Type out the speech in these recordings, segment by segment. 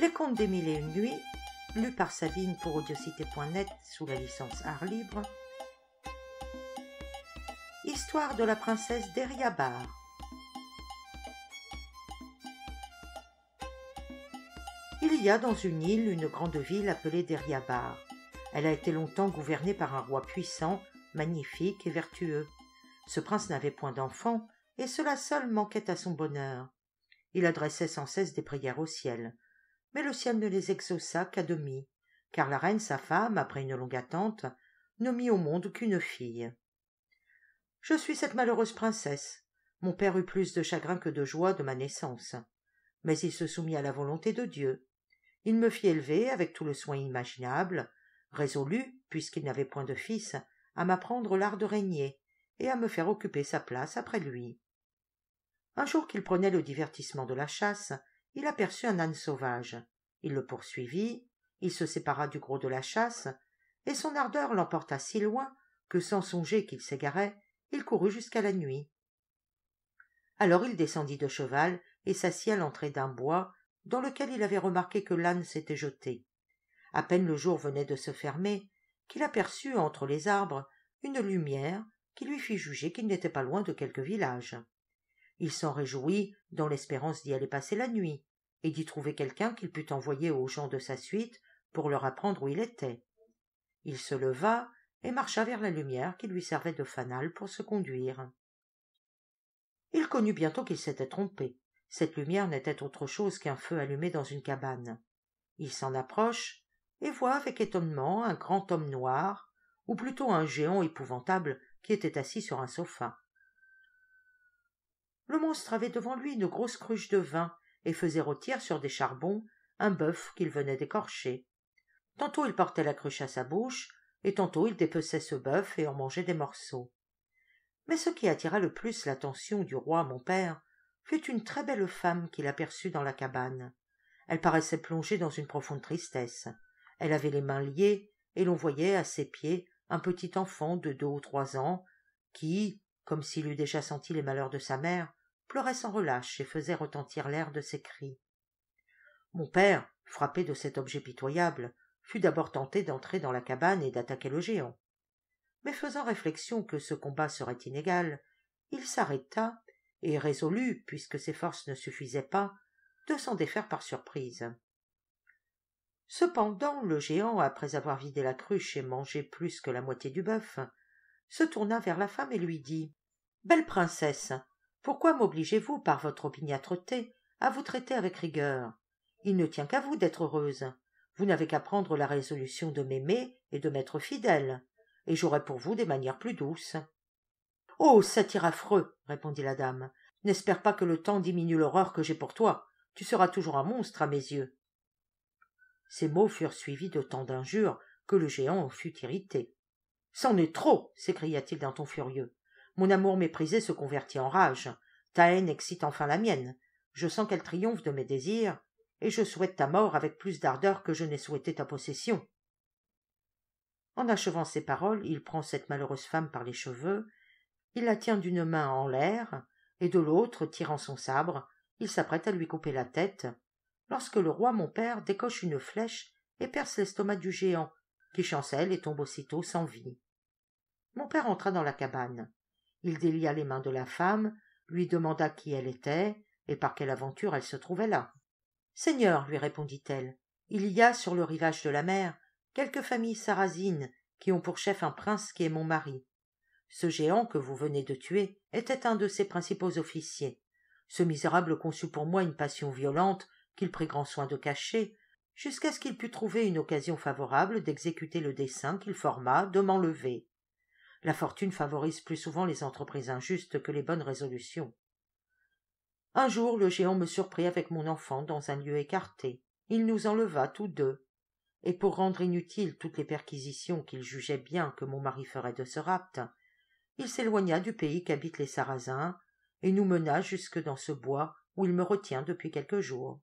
Le Conte des Mille et Une Nuits, lu par Sabine pour audiocité.net sous la licence Art Libre. Histoire de la princesse Deryabar. Il y a dans une île une grande ville appelée Deryabar. Elle a été longtemps gouvernée par un roi puissant, magnifique et vertueux. Ce prince n'avait point d'enfants, et cela seul manquait à son bonheur. Il adressait sans cesse des prières au ciel, mais le ciel ne les exauça qu'à demi car la reine sa femme après une longue attente ne mit au monde qu'une fille je suis cette malheureuse princesse mon père eut plus de chagrin que de joie de ma naissance mais il se soumit à la volonté de dieu il me fit élever avec tout le soin imaginable résolu puisqu'il n'avait point de fils à m'apprendre l'art de régner et à me faire occuper sa place après lui un jour qu'il prenait le divertissement de la chasse il aperçut un âne sauvage il le poursuivit il se sépara du gros de la chasse et son ardeur l'emporta si loin que sans songer qu'il s'égarait il courut jusqu'à la nuit alors il descendit de cheval et s'assit à l'entrée d'un bois dans lequel il avait remarqué que l'âne s'était jeté À peine le jour venait de se fermer qu'il aperçut entre les arbres une lumière qui lui fit juger qu'il n'était pas loin de quelque village il s'en réjouit dans l'espérance d'y aller passer la nuit et d'y trouver quelqu'un qu'il pût envoyer aux gens de sa suite pour leur apprendre où il était il se leva et marcha vers la lumière qui lui servait de fanal pour se conduire il connut bientôt qu'il s'était trompé cette lumière n'était autre chose qu'un feu allumé dans une cabane il s'en approche et voit avec étonnement un grand homme noir ou plutôt un géant épouvantable qui était assis sur un sofa le monstre avait devant lui une grosse cruche de vin et faisait rôtir sur des charbons un bœuf qu'il venait d'écorcher tantôt il portait la cruche à sa bouche et tantôt il dépeçait ce bœuf et en mangeait des morceaux mais ce qui attira le plus l'attention du roi mon père fut une très belle femme qu'il aperçut dans la cabane elle paraissait plongée dans une profonde tristesse elle avait les mains liées et l'on voyait à ses pieds un petit enfant de deux ou trois ans qui comme s'il eût déjà senti les malheurs de sa mère pleurait sans relâche et faisait retentir l'air de ses cris mon père frappé de cet objet pitoyable fut d'abord tenté d'entrer dans la cabane et d'attaquer le géant mais faisant réflexion que ce combat serait inégal il s'arrêta et résolut puisque ses forces ne suffisaient pas de s'en défaire par surprise cependant le géant après avoir vidé la cruche et mangé plus que la moitié du bœuf se tourna vers la femme et lui dit belle princesse pourquoi m'obligez-vous par votre opiniâtreté à vous traiter avec rigueur il ne tient qu'à vous d'être heureuse vous n'avez qu'à prendre la résolution de m'aimer et de m'être fidèle et j'aurai pour vous des manières plus douces oh satyre affreux répondit la dame n'espère pas que le temps diminue l'horreur que j'ai pour toi tu seras toujours un monstre à mes yeux ces mots furent suivis de tant d'injures que le géant fut irrité c'en est trop s'écria-t-il d'un ton furieux mon amour méprisé se convertit en rage ta haine excite enfin la mienne je sens qu'elle triomphe de mes désirs et je souhaite ta mort avec plus d'ardeur que je n'ai souhaité ta possession en achevant ces paroles il prend cette malheureuse femme par les cheveux il la tient d'une main en l'air et de l'autre tirant son sabre il s'apprête à lui couper la tête lorsque le roi mon père décoche une flèche et perce l'estomac du géant qui chancelle et tombe aussitôt sans vie mon père entra dans la cabane il délia les mains de la femme lui demanda qui elle était et par quelle aventure elle se trouvait là seigneur lui répondit-elle il y a sur le rivage de la mer quelques familles sarrasines qui ont pour chef un prince qui est mon mari ce géant que vous venez de tuer était un de ses principaux officiers ce misérable conçut pour moi une passion violente qu'il prit grand soin de cacher jusqu'à ce qu'il pût trouver une occasion favorable d'exécuter le dessein qu'il forma de m'enlever la fortune favorise plus souvent les entreprises injustes que les bonnes résolutions. Un jour le géant me surprit avec mon enfant dans un lieu écarté. Il nous enleva tous deux, et pour rendre inutiles toutes les perquisitions qu'il jugeait bien que mon mari ferait de ce rapt, il s'éloigna du pays qu'habitent les Sarrasins, et nous mena jusque dans ce bois où il me retient depuis quelques jours.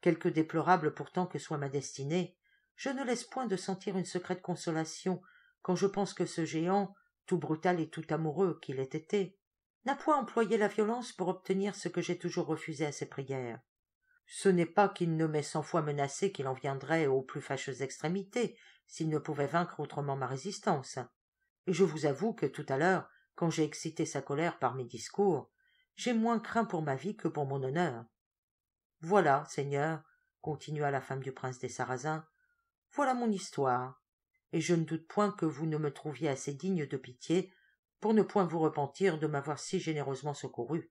Quelque déplorable pourtant que soit ma destinée, je ne laisse point de sentir une secrète consolation quand je pense que ce géant tout brutal et tout amoureux qu'il ait été n'a point employé la violence pour obtenir ce que j'ai toujours refusé à ses prières ce n'est pas qu'il ne m'ait cent fois menacé qu'il en viendrait aux plus fâcheuses extrémités s'il ne pouvait vaincre autrement ma résistance et je vous avoue que tout à l'heure quand j'ai excité sa colère par mes discours j'ai moins craint pour ma vie que pour mon honneur voilà seigneur continua la femme du prince des sarrasins voilà mon histoire et je ne doute point que vous ne me trouviez assez digne de pitié pour ne point vous repentir de m'avoir si généreusement secouru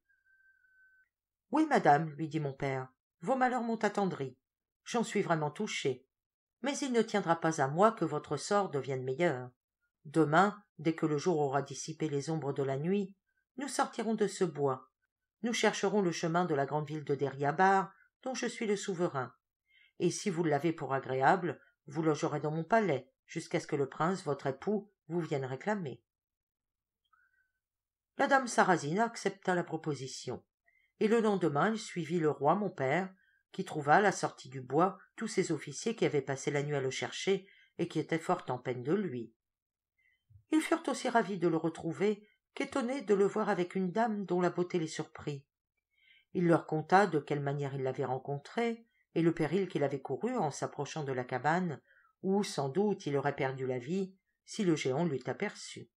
oui madame lui dit mon père vos malheurs m'ont attendri j'en suis vraiment touché mais il ne tiendra pas à moi que votre sort devienne meilleur demain dès que le jour aura dissipé les ombres de la nuit nous sortirons de ce bois nous chercherons le chemin de la grande ville de deryabar dont je suis le souverain et si vous l'avez pour agréable vous logerez dans mon palais jusqu'à ce que le prince votre époux vous vienne réclamer la dame sarrasine accepta la proposition et le lendemain il suivit le roi mon père qui trouva à la sortie du bois tous ses officiers qui avaient passé la nuit à le chercher et qui étaient fort en peine de lui ils furent aussi ravis de le retrouver qu'étonnés de le voir avec une dame dont la beauté les surprit il leur conta de quelle manière il l'avait rencontré et le péril qu'il avait couru en s'approchant de la cabane où sans doute il aurait perdu la vie si le géant l'eût aperçu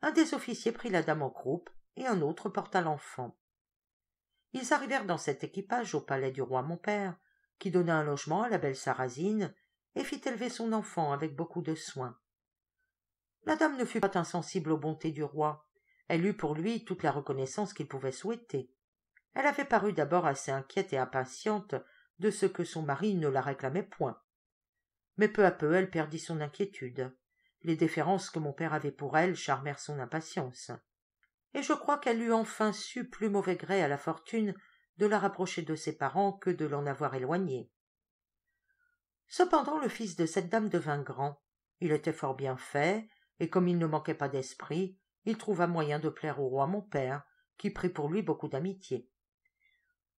un des officiers prit la dame en croupe et un autre porta l'enfant ils arrivèrent dans cet équipage au palais du roi mon père qui donna un logement à la belle sarrasine et fit élever son enfant avec beaucoup de soin la dame ne fut pas insensible aux bontés du roi elle eut pour lui toute la reconnaissance qu'il pouvait souhaiter elle avait paru d'abord assez inquiète et impatiente de ce que son mari ne la réclamait point mais peu à peu elle perdit son inquiétude les déférences que mon père avait pour elle charmèrent son impatience et je crois qu'elle eut enfin su plus mauvais gré à la fortune de la rapprocher de ses parents que de l'en avoir éloignée cependant le fils de cette dame devint grand il était fort bien fait et comme il ne manquait pas d'esprit il trouva moyen de plaire au roi mon père qui prit pour lui beaucoup d'amitié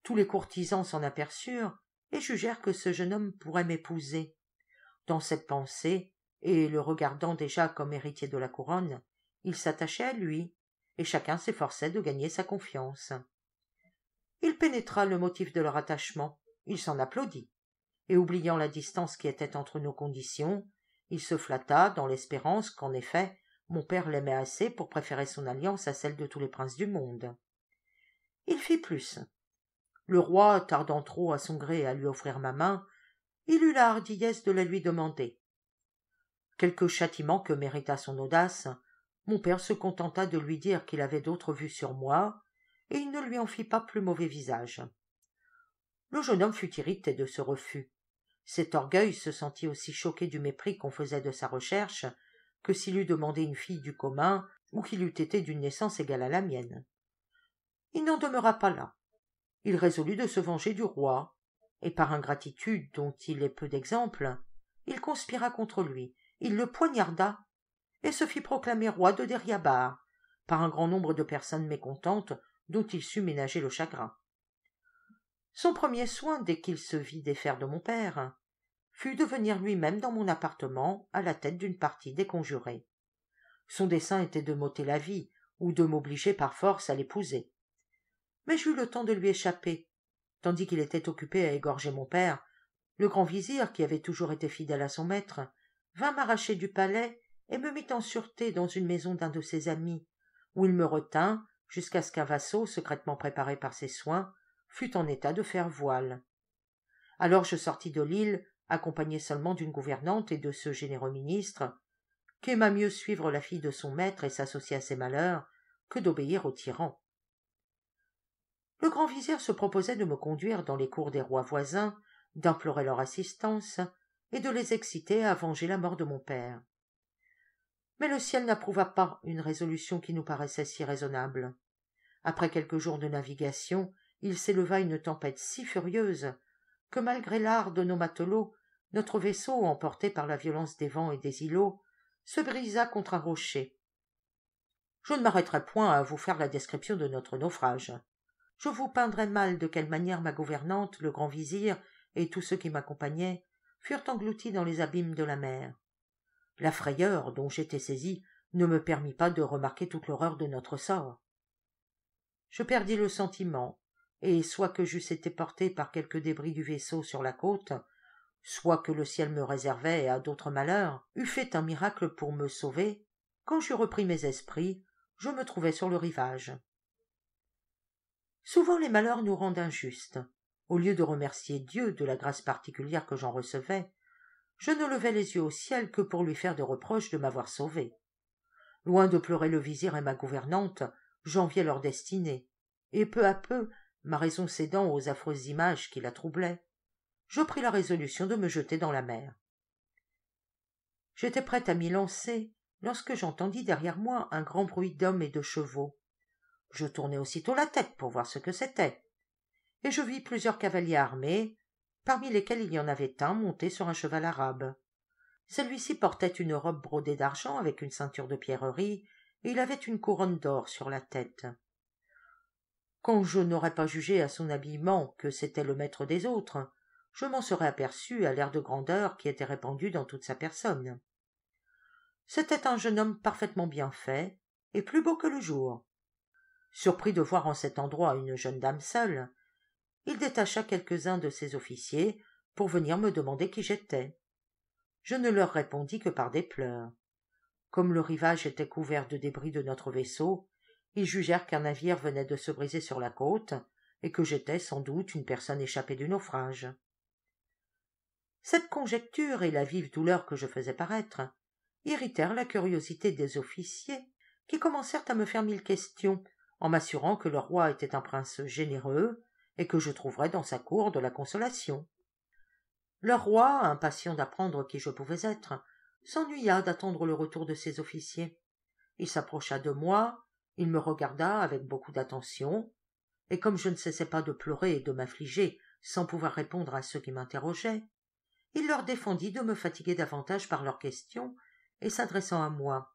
tous les courtisans s'en aperçurent et jugèrent que ce jeune homme pourrait m'épouser dans cette pensée et le regardant déjà comme héritier de la couronne il s'attachait à lui et chacun s'efforçait de gagner sa confiance il pénétra le motif de leur attachement il s'en applaudit et oubliant la distance qui était entre nos conditions il se flatta dans l'espérance qu'en effet mon père l'aimait assez pour préférer son alliance à celle de tous les princes du monde il fit plus le roi tardant trop à son gré à lui offrir ma main il eut la hardiesse de la lui demander quelque châtiment que mérita son audace mon père se contenta de lui dire qu'il avait d'autres vues sur moi et il ne lui en fit pas plus mauvais visage le jeune homme fut irrité de ce refus cet orgueil se sentit aussi choqué du mépris qu'on faisait de sa recherche que s'il eût demandé une fille du commun ou qu'il eût été d'une naissance égale à la mienne il n'en demeura pas là il résolut de se venger du roi et par ingratitude dont il est peu d'exemple, il conspira contre lui il le poignarda et se fit proclamer roi de deryabar par un grand nombre de personnes mécontentes dont il sut ménager le chagrin son premier soin dès qu'il se vit défaire de mon père fut de venir lui-même dans mon appartement à la tête d'une partie des conjurés son dessein était de m'ôter la vie ou de m'obliger par force à l'épouser mais j'eus le temps de lui échapper tandis qu'il était occupé à égorger mon père le grand vizir qui avait toujours été fidèle à son maître vint m'arracher du palais et me mit en sûreté dans une maison d'un de ses amis où il me retint jusqu'à ce qu'un vassau, secrètement préparé par ses soins fût en état de faire voile alors je sortis de l'île accompagné seulement d'une gouvernante et de ce généreux ministre qu'aima mieux suivre la fille de son maître et s'associer à ses malheurs que d'obéir au tyran le grand vizir se proposait de me conduire dans les cours des rois voisins d'implorer leur assistance et de les exciter à venger la mort de mon père mais le ciel n'approuva pas une résolution qui nous paraissait si raisonnable après quelques jours de navigation il s'éleva une tempête si furieuse que malgré l'art de nos matelots notre vaisseau emporté par la violence des vents et des îlots se brisa contre un rocher je ne m'arrêterai point à vous faire la description de notre naufrage je vous peindrai mal de quelle manière ma gouvernante le grand vizir et tous ceux qui m'accompagnaient furent engloutis dans les abîmes de la mer la frayeur dont j'étais saisi ne me permit pas de remarquer toute l'horreur de notre sort je perdis le sentiment et soit que j'eusse été porté par quelques débris du vaisseau sur la côte soit que le ciel me réservait à d'autres malheurs eût fait un miracle pour me sauver quand j'eus repris mes esprits je me trouvai sur le rivage souvent les malheurs nous rendent injustes au lieu de remercier dieu de la grâce particulière que j'en recevais je ne levais les yeux au ciel que pour lui faire des reproches de m'avoir sauvé loin de pleurer le vizir et ma gouvernante j'enviais leur destinée et peu à peu ma raison cédant aux affreuses images qui la troublaient je pris la résolution de me jeter dans la mer j'étais prête à m'y lancer lorsque j'entendis derrière moi un grand bruit d'hommes et de chevaux je tournai aussitôt la tête pour voir ce que c'était, et je vis plusieurs cavaliers armés, parmi lesquels il y en avait un monté sur un cheval arabe. Celui-ci portait une robe brodée d'argent avec une ceinture de pierrerie, et il avait une couronne d'or sur la tête. Quand je n'aurais pas jugé à son habillement que c'était le maître des autres, je m'en serais aperçu à l'air de grandeur qui était répandu dans toute sa personne. C'était un jeune homme parfaitement bien fait, et plus beau que le jour. Surpris de voir en cet endroit une jeune dame seule, il détacha quelques-uns de ses officiers pour venir me demander qui j'étais. Je ne leur répondis que par des pleurs. Comme le rivage était couvert de débris de notre vaisseau, ils jugèrent qu'un navire venait de se briser sur la côte et que j'étais sans doute une personne échappée du naufrage. Cette conjecture et la vive douleur que je faisais paraître irritèrent la curiosité des officiers qui commencèrent à me faire mille questions en m'assurant que le roi était un prince généreux et que je trouverais dans sa cour de la consolation le roi impatient d'apprendre qui je pouvais être s'ennuya d'attendre le retour de ses officiers il s'approcha de moi il me regarda avec beaucoup d'attention et comme je ne cessais pas de pleurer et de m'affliger sans pouvoir répondre à ceux qui m'interrogeaient il leur défendit de me fatiguer davantage par leurs questions et s'adressant à moi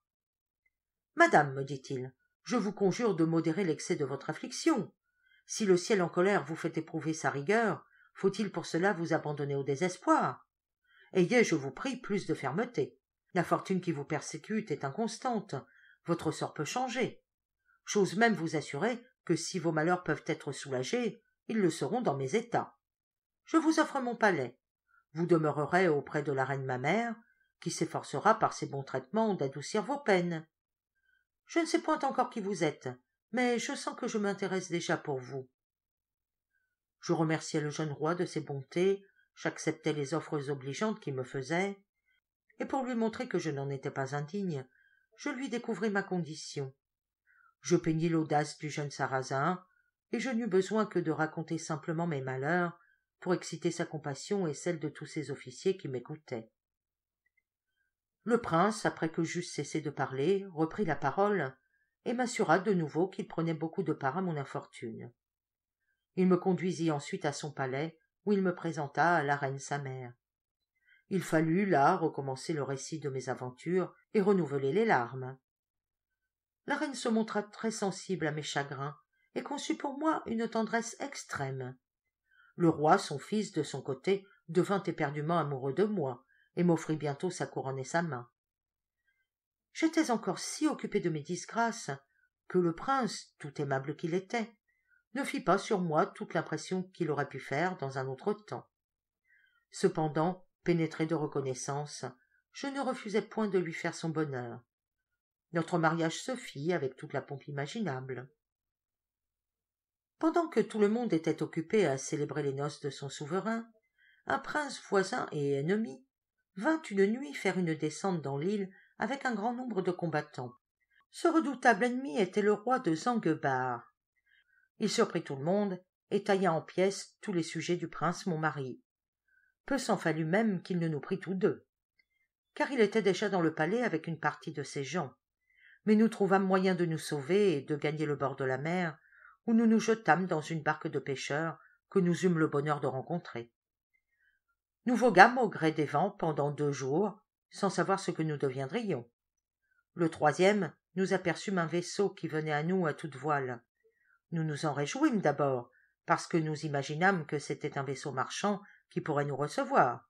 madame me dit-il je vous conjure de modérer l'excès de votre affliction si le ciel en colère vous fait éprouver sa rigueur faut-il pour cela vous abandonner au désespoir ayez je vous prie plus de fermeté la fortune qui vous persécute est inconstante votre sort peut changer j'ose même vous assurer que si vos malheurs peuvent être soulagés ils le seront dans mes états je vous offre mon palais vous demeurerez auprès de la reine ma mère qui s'efforcera par ses bons traitements d'adoucir vos peines je ne sais point encore qui vous êtes, mais je sens que je m'intéresse déjà pour vous. Je remerciai le jeune roi de ses bontés, j'acceptai les offres obligeantes qu'il me faisait, et pour lui montrer que je n'en étais pas indigne, je lui découvris ma condition. Je peignis l'audace du jeune Sarrasin, et je n'eus besoin que de raconter simplement mes malheurs pour exciter sa compassion et celle de tous ses officiers qui m'écoutaient le prince après que j'eusse cessé de parler reprit la parole et m'assura de nouveau qu'il prenait beaucoup de part à mon infortune il me conduisit ensuite à son palais où il me présenta à la reine sa mère il fallut là recommencer le récit de mes aventures et renouveler les larmes la reine se montra très sensible à mes chagrins et conçut pour moi une tendresse extrême le roi son fils de son côté devint éperdument amoureux de moi et m'offrit bientôt sa couronne et sa main j'étais encore si occupé de mes disgrâces que le prince tout aimable qu'il était ne fit pas sur moi toute l'impression qu'il aurait pu faire dans un autre temps cependant pénétré de reconnaissance je ne refusai point de lui faire son bonheur notre mariage se fit avec toute la pompe imaginable pendant que tout le monde était occupé à célébrer les noces de son souverain un prince voisin et ennemi vint une nuit faire une descente dans l'île avec un grand nombre de combattants ce redoutable ennemi était le roi de zanguebar il surprit tout le monde et tailla en pièces tous les sujets du prince mon mari peu s'en fallut même qu'il ne nous prit tous deux car il était déjà dans le palais avec une partie de ses gens mais nous trouvâmes moyen de nous sauver et de gagner le bord de la mer où nous nous jetâmes dans une barque de pêcheurs que nous eûmes le bonheur de rencontrer nous voguâmes au gré des vents pendant deux jours sans savoir ce que nous deviendrions le troisième nous aperçûmes un vaisseau qui venait à nous à toutes voiles nous nous en réjouîmes d'abord parce que nous imaginâmes que c'était un vaisseau marchand qui pourrait nous recevoir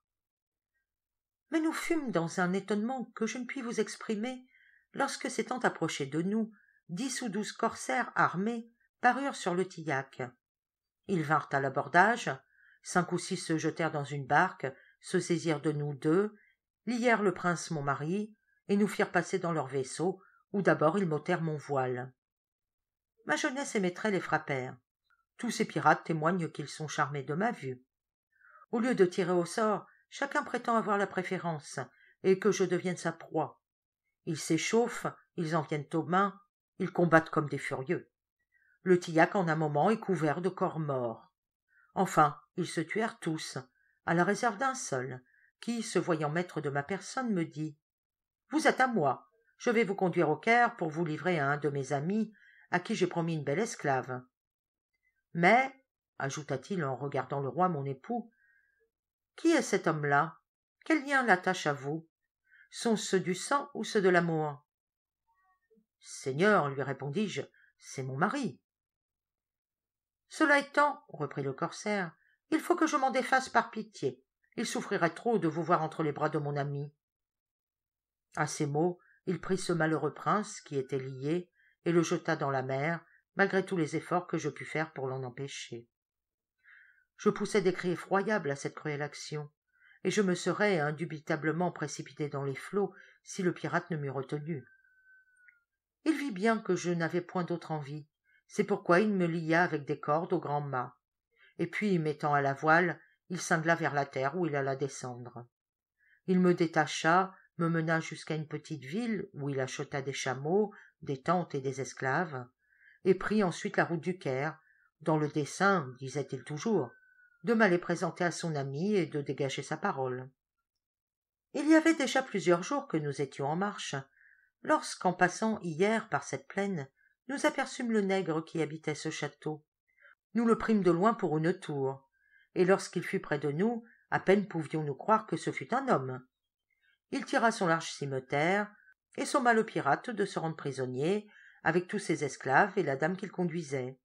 mais nous fûmes dans un étonnement que je ne puis vous exprimer lorsque s'étant approchés de nous dix ou douze corsaires armés parurent sur le tillac ils vinrent à l'abordage cinq ou six se jetèrent dans une barque se saisirent de nous deux lièrent le prince mon mari et nous firent passer dans leur vaisseau où d'abord ils m'ôtèrent mon voile ma jeunesse et mes traits les frappèrent tous ces pirates témoignent qu'ils sont charmés de ma vue au lieu de tirer au sort chacun prétend avoir la préférence et que je devienne sa proie ils s'échauffent ils en viennent aux mains ils combattent comme des furieux le tillac en un moment est couvert de corps morts enfin ils se tuèrent tous à la réserve d'un seul qui se voyant maître de ma personne me dit vous êtes à moi je vais vous conduire au caire pour vous livrer à un de mes amis à qui j'ai promis une belle esclave mais ajouta-t-il en regardant le roi mon époux qui est cet homme-là Quel lien l'attache à vous sont ceux du sang ou ceux de l'amour seigneur lui répondis-je c'est mon mari cela étant reprit le corsaire il faut que je m'en défasse par pitié il souffrirait trop de vous voir entre les bras de mon ami À ces mots il prit ce malheureux prince qui était lié et le jeta dans la mer malgré tous les efforts que je pus faire pour l'en empêcher je poussai des cris effroyables à cette cruelle action et je me serais indubitablement précipité dans les flots si le pirate ne m'eût retenu il vit bien que je n'avais point d'autre envie c'est pourquoi il me lia avec des cordes au grand mât et puis mettant à la voile il cingla vers la terre où il alla descendre il me détacha me mena jusqu'à une petite ville où il acheta des chameaux des tentes et des esclaves et prit ensuite la route du caire dans le dessein disait-il toujours de m'aller présenter à son ami et de dégager sa parole il y avait déjà plusieurs jours que nous étions en marche lorsqu'en passant hier par cette plaine nous aperçûmes le nègre qui habitait ce château nous le prîmes de loin pour une tour et lorsqu'il fut près de nous à peine pouvions-nous croire que ce fût un homme il tira son large cimeterre et somma le pirate de se rendre prisonnier avec tous ses esclaves et la dame qu'il conduisait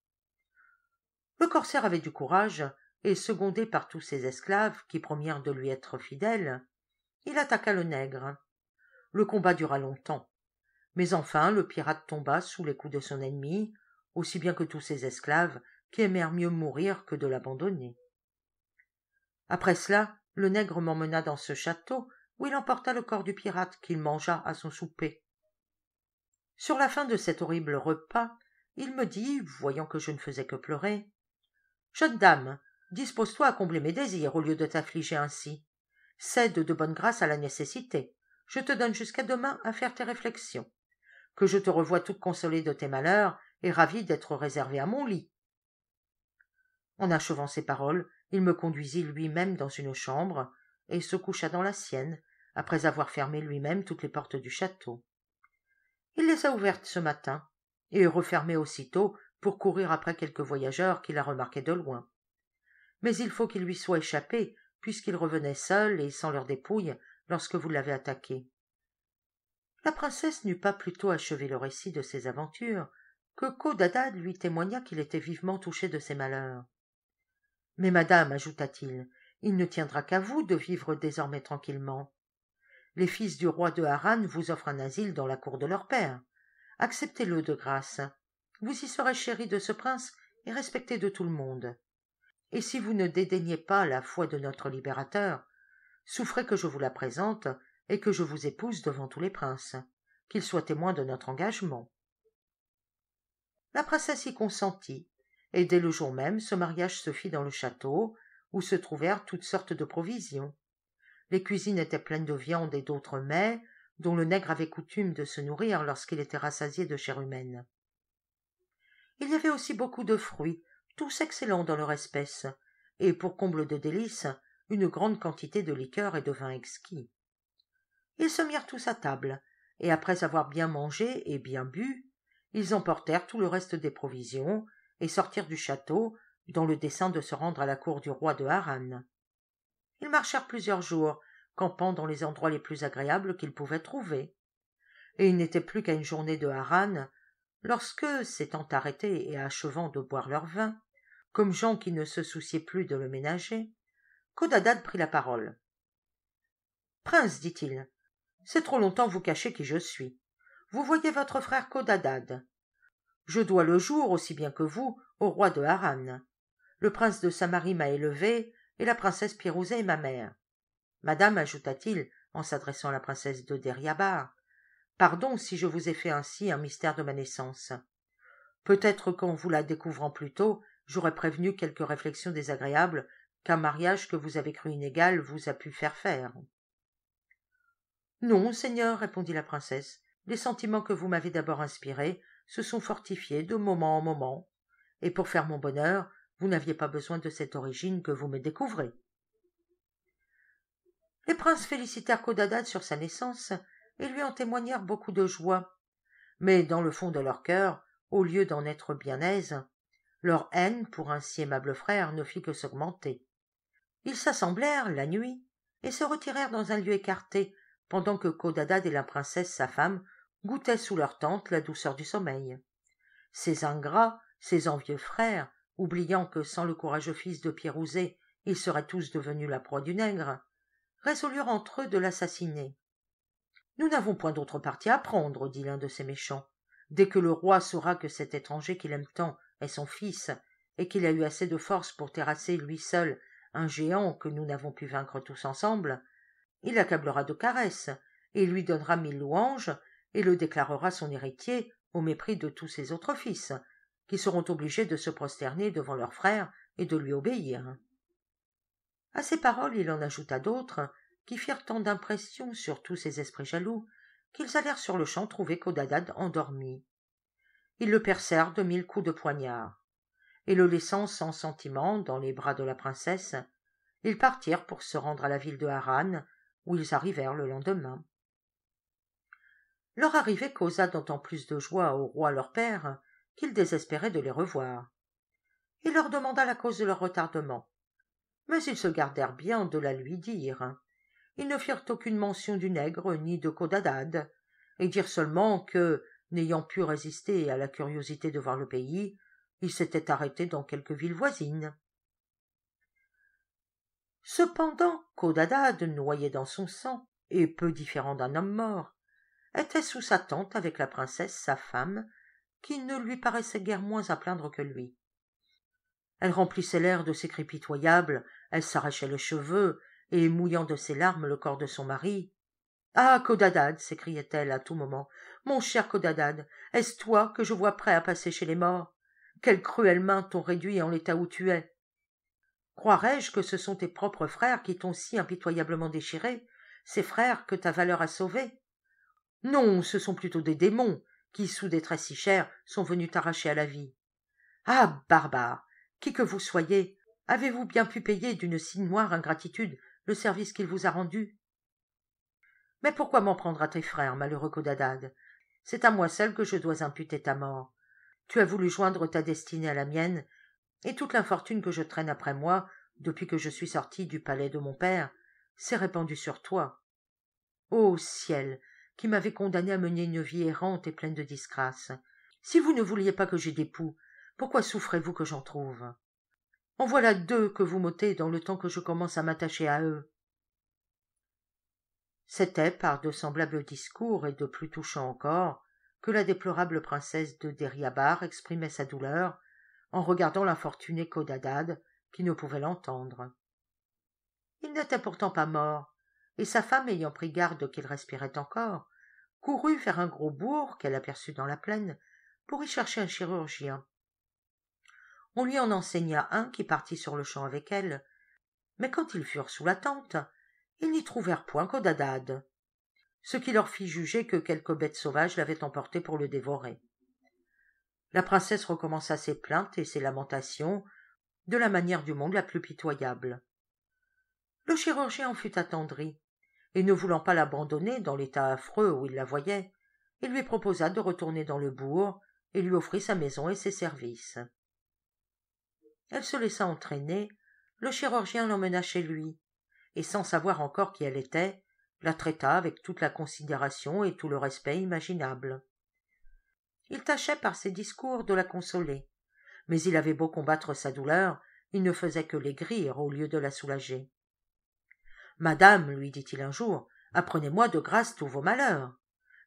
le corsaire avait du courage et secondé par tous ses esclaves qui promirent de lui être fidèles il attaqua le nègre le combat dura longtemps mais enfin le pirate tomba sous les coups de son ennemi aussi bien que tous ses esclaves qui aimèrent mieux mourir que de l'abandonner après cela le nègre m'emmena dans ce château où il emporta le corps du pirate qu'il mangea à son souper sur la fin de cet horrible repas il me dit voyant que je ne faisais que pleurer jeune dame dispose-toi à combler mes désirs au lieu de t'affliger ainsi cède de bonne grâce à la nécessité je te donne jusqu'à demain à faire tes réflexions que je te revois toute consolée de tes malheurs et ravie d'être réservée à mon lit. En achevant ces paroles, il me conduisit lui-même dans une chambre et se coucha dans la sienne, après avoir fermé lui-même toutes les portes du château. Il les a ouvertes ce matin et refermées aussitôt pour courir après quelques voyageurs qu'il a remarqués de loin. Mais il faut qu'il lui soit échappé puisqu'il revenait seul et sans leur dépouille lorsque vous l'avez attaqué la princesse n'eut pas plutôt achevé le récit de ses aventures que codadad lui témoigna qu'il était vivement touché de ses malheurs mais madame ajouta-t-il il ne tiendra qu'à vous de vivre désormais tranquillement les fils du roi de Haran vous offrent un asile dans la cour de leur père acceptez le de grâce vous y serez chéri de ce prince et respecté de tout le monde et si vous ne dédaignez pas la foi de notre libérateur souffrez que je vous la présente et que je vous épouse devant tous les princes, qu'ils soient témoins de notre engagement. La princesse y consentit, et dès le jour même ce mariage se fit dans le château, où se trouvèrent toutes sortes de provisions. Les cuisines étaient pleines de viande et d'autres mets, dont le nègre avait coutume de se nourrir lorsqu'il était rassasié de chair humaine. Il y avait aussi beaucoup de fruits, tous excellents dans leur espèce, et pour comble de délices, une grande quantité de liqueurs et de vins exquis ils se mirent tous à table et après avoir bien mangé et bien bu ils emportèrent tout le reste des provisions et sortirent du château dans le dessein de se rendre à la cour du roi de Haran. ils marchèrent plusieurs jours campant dans les endroits les plus agréables qu'ils pouvaient trouver et ils n'étaient plus qu'à une journée de Haran, lorsque s'étant arrêtés et achevant de boire leur vin comme gens qui ne se souciaient plus de le ménager codadad prit la parole prince dit-il c'est trop longtemps vous cacher qui je suis. Vous voyez votre frère Codadad. Je dois le jour, aussi bien que vous, au roi de Haran. Le prince de Samarie m'a élevé, et la princesse Pirouzé est ma mère. Madame, ajouta-t-il, en s'adressant à la princesse de Deryabar, pardon si je vous ai fait ainsi un mystère de ma naissance. Peut-être qu'en vous la découvrant plus tôt, j'aurais prévenu quelques réflexions désagréables qu'un mariage que vous avez cru inégal vous a pu faire faire non seigneur répondit la princesse les sentiments que vous m'avez d'abord inspirés se sont fortifiés de moment en moment et pour faire mon bonheur vous n'aviez pas besoin de cette origine que vous me découvrez les princes félicitèrent codadad sur sa naissance et lui en témoignèrent beaucoup de joie mais dans le fond de leur cœur au lieu d'en être bien aise, leur haine pour un si aimable frère ne fit que s'augmenter ils s'assemblèrent la nuit et se retirèrent dans un lieu écarté pendant que codadad et la princesse sa femme goûtaient sous leur tente la douceur du sommeil ces ingrats ces envieux frères oubliant que sans le courageux fils de pirouzé ils seraient tous devenus la proie du nègre résolurent entre eux de l'assassiner nous n'avons point d'autre parti à prendre dit l'un de ces méchants dès que le roi saura que cet étranger qu'il aime tant est son fils et qu'il a eu assez de force pour terrasser lui seul un géant que nous n'avons pu vaincre tous ensemble il l'accablera de caresses et lui donnera mille louanges et le déclarera son héritier au mépris de tous ses autres fils qui seront obligés de se prosterner devant leur frère et de lui obéir À ces paroles il en ajouta d'autres qui firent tant d'impression sur tous ces esprits jaloux qu'ils allèrent sur-le-champ trouver codadad endormi ils le percèrent de mille coups de poignard et le laissant sans sentiment dans les bras de la princesse ils partirent pour se rendre à la ville de Haran, où ils arrivèrent le lendemain leur arrivée causa d'autant plus de joie au roi leur père qu'il désespérait de les revoir il leur demanda la cause de leur retardement mais ils se gardèrent bien de la lui dire ils ne firent aucune mention du nègre ni de codadad et dirent seulement que n'ayant pu résister à la curiosité de voir le pays ils s'étaient arrêtés dans quelque ville voisine cependant codadad noyé dans son sang et peu différent d'un homme mort était sous sa tente avec la princesse sa femme qui ne lui paraissait guère moins à plaindre que lui elle remplissait l'air de ses cris pitoyables elle s'arrachait les cheveux et mouillant de ses larmes le corps de son mari ah codadad s'écriait-elle à tout moment mon cher codadad est-ce toi que je vois prêt à passer chez les morts Quelles cruelles mains t'ont réduit en l'état où tu es Croirais-je que ce sont tes propres frères qui t'ont si impitoyablement déchiré, ces frères que ta valeur a sauvés Non, ce sont plutôt des démons qui, sous des traits si chers, sont venus t'arracher à la vie. Ah, barbare Qui que vous soyez, avez-vous bien pu payer d'une si noire ingratitude le service qu'il vous a rendu Mais pourquoi m'en prendre à tes frères, malheureux Codadad C'est à moi seul que je dois imputer ta mort. Tu as voulu joindre ta destinée à la mienne, et toute l'infortune que je traîne après moi depuis que je suis sortie du palais de mon père s'est répandue sur toi ô ciel qui m'avez condamné à mener une vie errante et pleine de disgrâce si vous ne vouliez pas que j'aie d'époux pourquoi souffrez vous que j'en trouve en voilà deux que vous m'ôtez dans le temps que je commence à m'attacher à eux c'était par de semblables discours et de plus touchants encore que la déplorable princesse de deryabar exprimait sa douleur en regardant l'infortuné codadad qui ne pouvait l'entendre il n'était pourtant pas mort et sa femme ayant pris garde qu'il respirait encore courut vers un gros bourg qu'elle aperçut dans la plaine pour y chercher un chirurgien on lui en enseigna un qui partit sur-le-champ avec elle mais quand ils furent sous la tente ils n'y trouvèrent point codadad ce qui leur fit juger que quelque bête sauvage l'avait emporté pour le dévorer la princesse recommença ses plaintes et ses lamentations de la manière du monde la plus pitoyable le chirurgien en fut attendri et ne voulant pas l'abandonner dans l'état affreux où il la voyait il lui proposa de retourner dans le bourg et lui offrit sa maison et ses services elle se laissa entraîner le chirurgien l'emmena chez lui et sans savoir encore qui elle était la traita avec toute la considération et tout le respect imaginables il tâchait par ses discours de la consoler mais il avait beau combattre sa douleur il ne faisait que l'aigrir au lieu de la soulager madame lui dit-il un jour apprenez-moi de grâce tous vos malheurs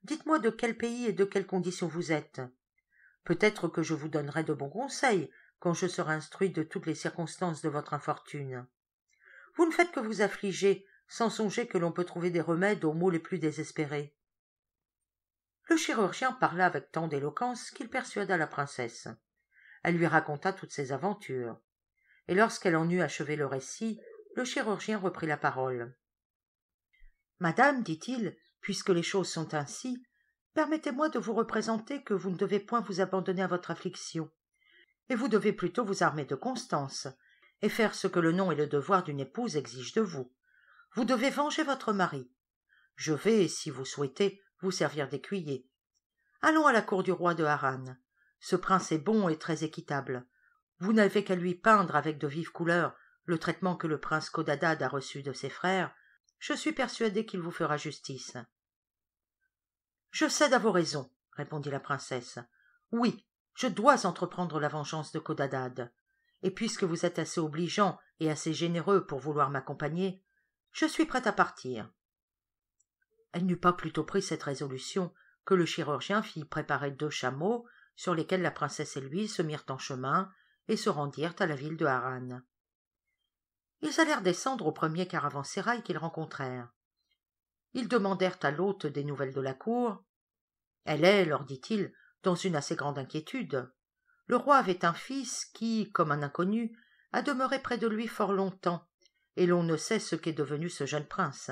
dites-moi de quel pays et de quelle condition vous êtes peut-être que je vous donnerai de bons conseils quand je serai instruit de toutes les circonstances de votre infortune vous ne faites que vous affliger sans songer que l'on peut trouver des remèdes aux maux les plus désespérés le chirurgien parla avec tant d'éloquence qu'il persuada la princesse elle lui raconta toutes ses aventures et lorsqu'elle en eut achevé le récit le chirurgien reprit la parole madame dit-il puisque les choses sont ainsi permettez-moi de vous représenter que vous ne devez point vous abandonner à votre affliction et vous devez plutôt vous armer de constance et faire ce que le nom et le devoir d'une épouse exigent de vous vous devez venger votre mari je vais si vous souhaitez vous servir d'écuyer allons à la cour du roi de Haran. ce prince est bon et très équitable vous n'avez qu'à lui peindre avec de vives couleurs le traitement que le prince codadad a reçu de ses frères je suis persuadée qu'il vous fera justice je cède à vos raisons répondit la princesse oui je dois entreprendre la vengeance de codadad et puisque vous êtes assez obligeant et assez généreux pour vouloir m'accompagner je suis prête à partir elle n'eut pas plutôt pris cette résolution que le chirurgien fit préparer deux chameaux sur lesquels la princesse et lui se mirent en chemin et se rendirent à la ville de harran ils allèrent descendre au premier caravansérail qu'ils rencontrèrent ils demandèrent à l'hôte des nouvelles de la cour elle est leur dit-il dans une assez grande inquiétude le roi avait un fils qui comme un inconnu a demeuré près de lui fort longtemps et l'on ne sait ce qu'est devenu ce jeune prince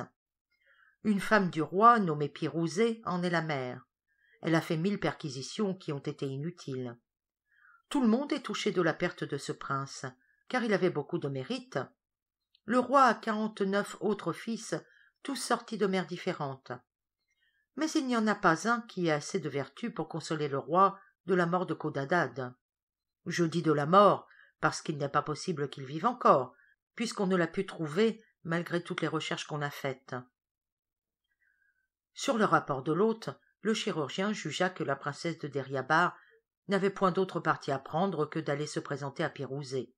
une femme du roi, nommée Pirouzé, en est la mère. Elle a fait mille perquisitions qui ont été inutiles. Tout le monde est touché de la perte de ce prince, car il avait beaucoup de mérite. Le roi a quarante-neuf autres fils, tous sortis de mères différentes. Mais il n'y en a pas un qui ait assez de vertu pour consoler le roi de la mort de Codadad. Je dis de la mort, parce qu'il n'est pas possible qu'il vive encore, puisqu'on ne l'a pu trouver malgré toutes les recherches qu'on a faites sur le rapport de l'hôte le chirurgien jugea que la princesse de deryabar n'avait point d'autre parti à prendre que d'aller se présenter à pirouzé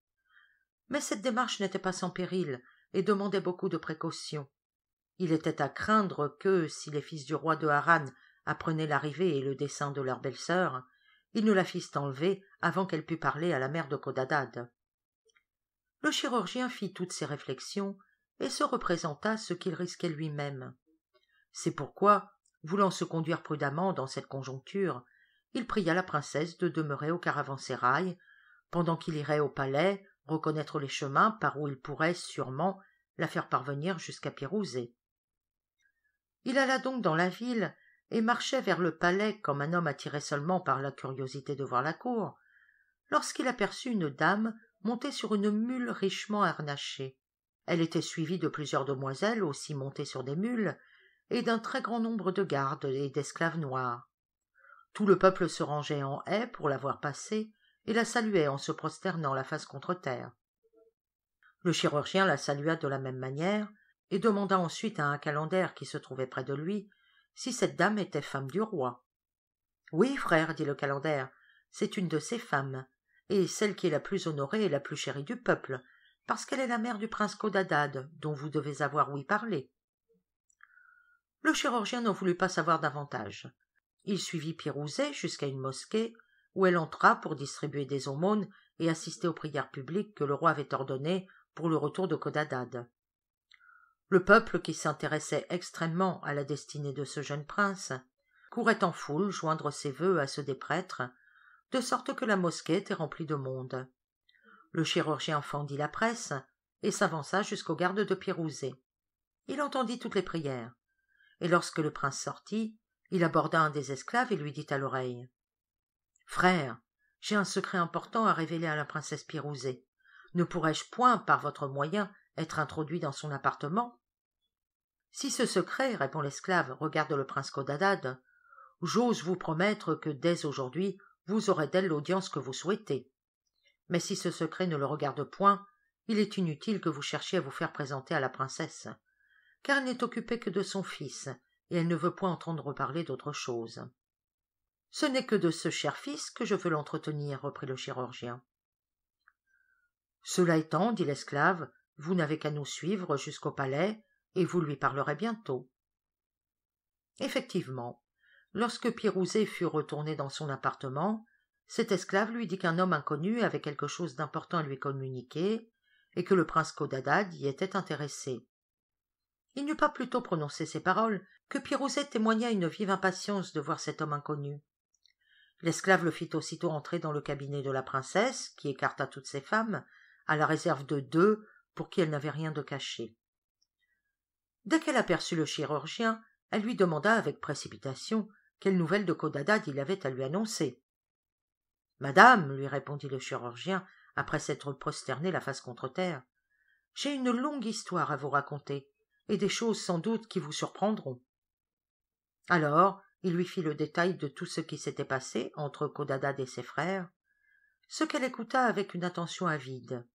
mais cette démarche n'était pas sans péril et demandait beaucoup de précautions il était à craindre que si les fils du roi de Haran apprenaient l'arrivée et le dessein de leur belle-sœur ils ne la fissent enlever avant qu'elle pût parler à la mère de codadad le chirurgien fit toutes ces réflexions et se représenta ce qu'il risquait lui-même c'est pourquoi voulant se conduire prudemment dans cette conjoncture il pria la princesse de demeurer au caravansérail pendant qu'il irait au palais reconnaître les chemins par où il pourrait sûrement la faire parvenir jusqu'à pirouzé il alla donc dans la ville et marchait vers le palais comme un homme attiré seulement par la curiosité de voir la cour lorsqu'il aperçut une dame montée sur une mule richement harnachée elle était suivie de plusieurs demoiselles aussi montées sur des mules et d'un très grand nombre de gardes et d'esclaves noirs tout le peuple se rangeait en haie pour la voir passer et la saluait en se prosternant la face contre terre le chirurgien la salua de la même manière et demanda ensuite à un calender qui se trouvait près de lui si cette dame était femme du roi oui frère dit le calender c'est une de ses femmes et celle qui est la plus honorée et la plus chérie du peuple parce qu'elle est la mère du prince codadad dont vous devez avoir ouï parler le chirurgien n'en voulut pas savoir davantage il suivit pirouzé jusqu'à une mosquée où elle entra pour distribuer des aumônes et assister aux prières publiques que le roi avait ordonnées pour le retour de codadad le peuple qui s'intéressait extrêmement à la destinée de ce jeune prince courait en foule joindre ses vœux à ceux des prêtres de sorte que la mosquée était remplie de monde le chirurgien fendit la presse et s'avança jusqu'aux gardes de pirouzé il entendit toutes les prières et lorsque le prince sortit il aborda un des esclaves et lui dit à l'oreille frère j'ai un secret important à révéler à la princesse pirouzé ne pourrais-je point par votre moyen être introduit dans son appartement si ce secret répond l'esclave regarde le prince codadad j'ose vous promettre que dès aujourd'hui vous aurez d'elle l'audience que vous souhaitez mais si ce secret ne le regarde point il est inutile que vous cherchiez à vous faire présenter à la princesse car elle n'est occupée que de son fils, et elle ne veut point entendre parler d'autre chose. Ce n'est que de ce cher fils que je veux l'entretenir, reprit le chirurgien. Cela étant, dit l'esclave, vous n'avez qu'à nous suivre jusqu'au palais, et vous lui parlerez bientôt. Effectivement, lorsque Pirouzé fut retourné dans son appartement, cet esclave lui dit qu'un homme inconnu avait quelque chose d'important à lui communiquer, et que le prince Codadad y était intéressé il n'eut pas plutôt prononcé ces paroles que Pirouzet témoigna une vive impatience de voir cet homme inconnu l'esclave le fit aussitôt entrer dans le cabinet de la princesse qui écarta toutes ses femmes à la réserve de deux pour qui elle n'avait rien de caché dès qu'elle aperçut le chirurgien elle lui demanda avec précipitation quelles nouvelles de codadad il avait à lui annoncer madame lui répondit le chirurgien après s'être prosterné la face contre terre j'ai une longue histoire à vous raconter et des choses sans doute qui vous surprendront alors il lui fit le détail de tout ce qui s'était passé entre codadad et ses frères ce qu'elle écouta avec une attention avide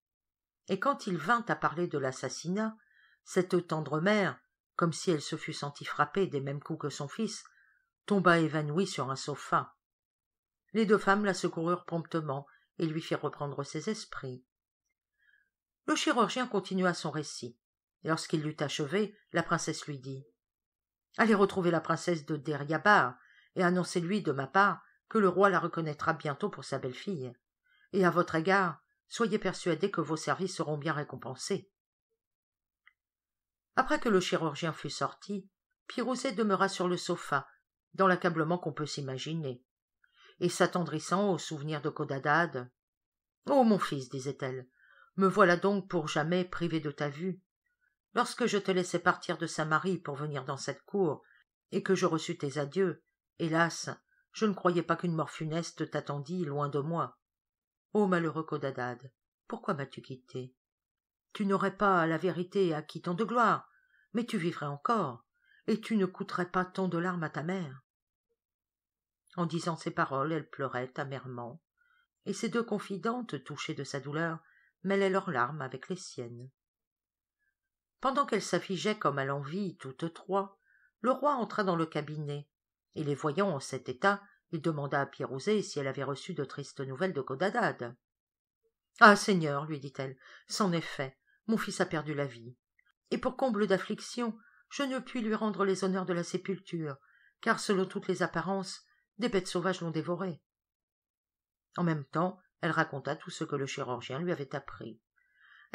et quand il vint à parler de l'assassinat cette tendre mère comme si elle se fût sentie frappée des mêmes coups que son fils tomba évanouie sur un sofa les deux femmes la secoururent promptement et lui firent reprendre ses esprits le chirurgien continua son récit et lorsqu'il l'eut achevé la princesse lui dit allez retrouver la princesse de deryabar et annoncez lui de ma part que le roi la reconnaîtra bientôt pour sa belle-fille et à votre égard soyez persuadé que vos services seront bien récompensés après que le chirurgien fut sorti pirouzé demeura sur le sofa dans l'accablement qu'on peut s'imaginer et s'attendrissant au souvenir de codadad oh mon fils disait-elle me voilà donc pour jamais privé de ta vue lorsque je te laissais partir de Samarie pour venir dans cette cour, et que je reçus tes adieux, hélas, je ne croyais pas qu'une mort funeste t'attendît loin de moi. Ô malheureux Codadad, pourquoi m'as-tu quitté Tu n'aurais pas, à la vérité, acquis tant de gloire, mais tu vivrais encore, et tu ne coûterais pas tant de larmes à ta mère. En disant ces paroles, elle pleurait amèrement, et ses deux confidentes, touchées de sa douleur, mêlaient leurs larmes avec les siennes pendant qu'elles s'affigeaient comme à l'envie, toutes trois le roi entra dans le cabinet et les voyant en cet état il demanda à Pierrouzé si elle avait reçu de tristes nouvelles de codadad ah seigneur lui dit-elle c'en est fait mon fils a perdu la vie et pour comble d'affliction je ne puis lui rendre les honneurs de la sépulture car selon toutes les apparences des bêtes sauvages l'ont dévoré en même temps elle raconta tout ce que le chirurgien lui avait appris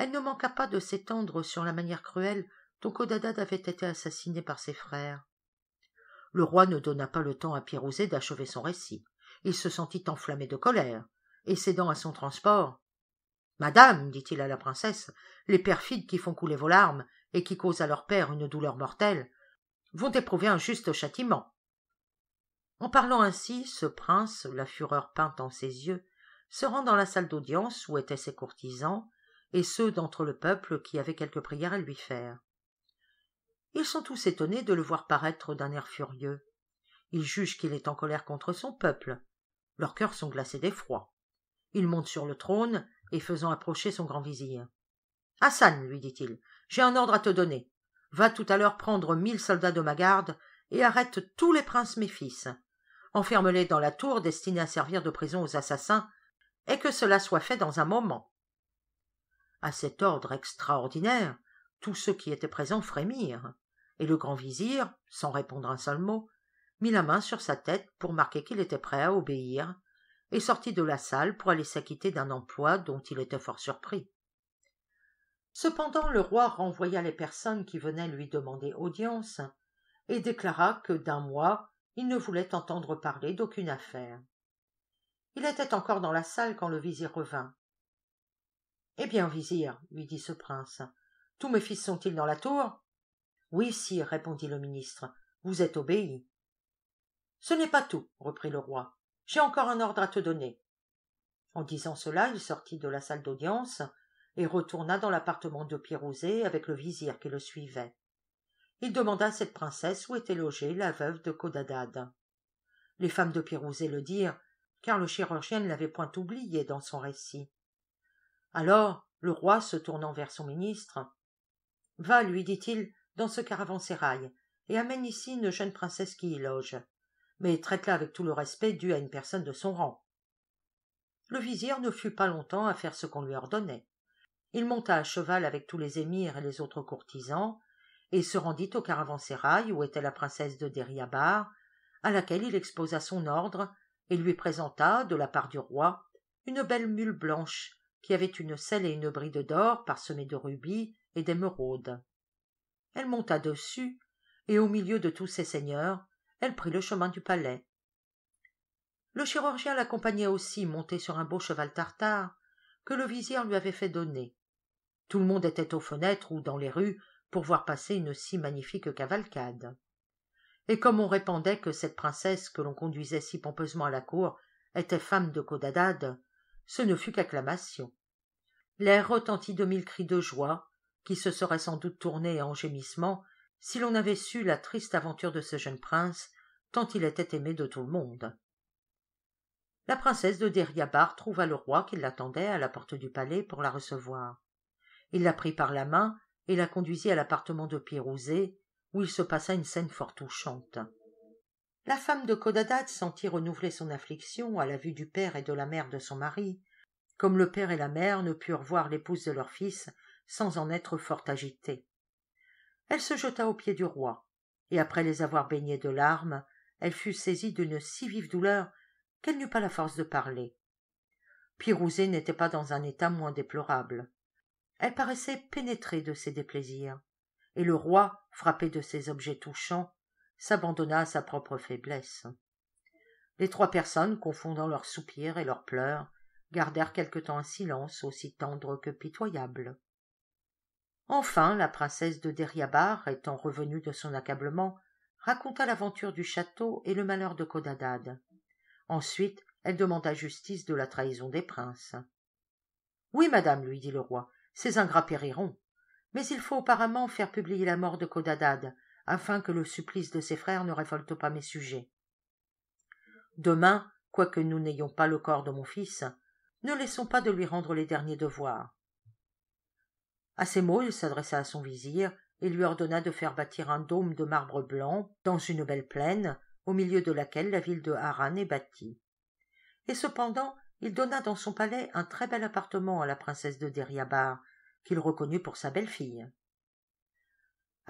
elle ne manqua pas de s'étendre sur la manière cruelle dont codadad avait été assassiné par ses frères le roi ne donna pas le temps à pirouzé d'achever son récit il se sentit enflammé de colère et cédant à son transport madame dit-il à la princesse les perfides qui font couler vos larmes et qui causent à leur père une douleur mortelle vont éprouver un juste châtiment en parlant ainsi ce prince la fureur peinte en ses yeux se rend dans la salle d'audience où étaient ses courtisans et ceux d'entre le peuple qui avaient quelque prière à lui faire ils sont tous étonnés de le voir paraître d'un air furieux ils jugent qu'il est en colère contre son peuple leurs cœurs sont glacés d'effroi il monte sur le trône et faisant approcher son grand vizir hassan lui dit-il j'ai un ordre à te donner va tout à l'heure prendre mille soldats de ma garde et arrête tous les princes mes fils enferme les dans la tour destinée à servir de prison aux assassins et que cela soit fait dans un moment à cet ordre extraordinaire tous ceux qui étaient présents frémirent et le grand vizir sans répondre un seul mot mit la main sur sa tête pour marquer qu'il était prêt à obéir et sortit de la salle pour aller s'acquitter d'un emploi dont il était fort surpris cependant le roi renvoya les personnes qui venaient lui demander audience et déclara que d'un mois il ne voulait entendre parler d'aucune affaire il était encore dans la salle quand le vizir revint eh bien vizir lui dit ce prince tous mes fils sont-ils dans la tour oui sire répondit le ministre vous êtes obéi ce n'est pas tout reprit le roi j'ai encore un ordre à te donner en disant cela il sortit de la salle d'audience et retourna dans l'appartement de pirouzé avec le vizir qui le suivait il demanda à cette princesse où était logée la veuve de codadad les femmes de pirouzé le dirent car le chirurgien ne l'avait point oublié dans son récit alors le roi se tournant vers son ministre va lui dit-il dans ce caravansérail et amène ici une jeune princesse qui y loge mais traite la avec tout le respect dû à une personne de son rang le vizir ne fut pas longtemps à faire ce qu'on lui ordonnait il monta à cheval avec tous les émirs et les autres courtisans et se rendit au caravansérail où était la princesse de deryabar à laquelle il exposa son ordre et lui présenta de la part du roi une belle mule blanche qui avait une selle et une bride d'or parsemées de rubis et d'émeraudes elle monta dessus et au milieu de tous ces seigneurs elle prit le chemin du palais le chirurgien l'accompagnait aussi monté sur un beau cheval tartare que le vizir lui avait fait donner tout le monde était aux fenêtres ou dans les rues pour voir passer une si magnifique cavalcade et comme on répandait que cette princesse que l'on conduisait si pompeusement à la cour était femme de ce ne fut qu'acclamation. l'air retentit de mille cris de joie qui se seraient sans doute tournés en gémissements si l'on avait su la triste aventure de ce jeune prince tant il était aimé de tout le monde la princesse de deryabar trouva le roi qui l'attendait à la porte du palais pour la recevoir il la prit par la main et la conduisit à l'appartement de pirouzé où il se passa une scène fort touchante la femme de codadad sentit renouveler son affliction à la vue du père et de la mère de son mari comme le père et la mère ne purent voir l'épouse de leur fils sans en être fort agitées elle se jeta aux pieds du roi et après les avoir baignés de larmes elle fut saisie d'une si vive douleur qu'elle n'eut pas la force de parler pirouzé n'était pas dans un état moins déplorable elle paraissait pénétrée de ses déplaisirs et le roi frappé de ces objets touchants s'abandonna à sa propre faiblesse les trois personnes confondant leurs soupirs et leurs pleurs gardèrent quelque temps un silence aussi tendre que pitoyable enfin la princesse de deryabar étant revenue de son accablement raconta l'aventure du château et le malheur de codadad ensuite elle demanda justice de la trahison des princes oui madame lui dit le roi ces ingrats périront mais il faut apparemment faire publier la mort de codadad afin que le supplice de ses frères ne révolte pas mes sujets demain quoique nous n'ayons pas le corps de mon fils ne laissons pas de lui rendre les derniers devoirs À ces mots il s'adressa à son vizir et lui ordonna de faire bâtir un dôme de marbre blanc dans une belle plaine au milieu de laquelle la ville de harran est bâtie et cependant il donna dans son palais un très bel appartement à la princesse de deryabar qu'il reconnut pour sa belle-fille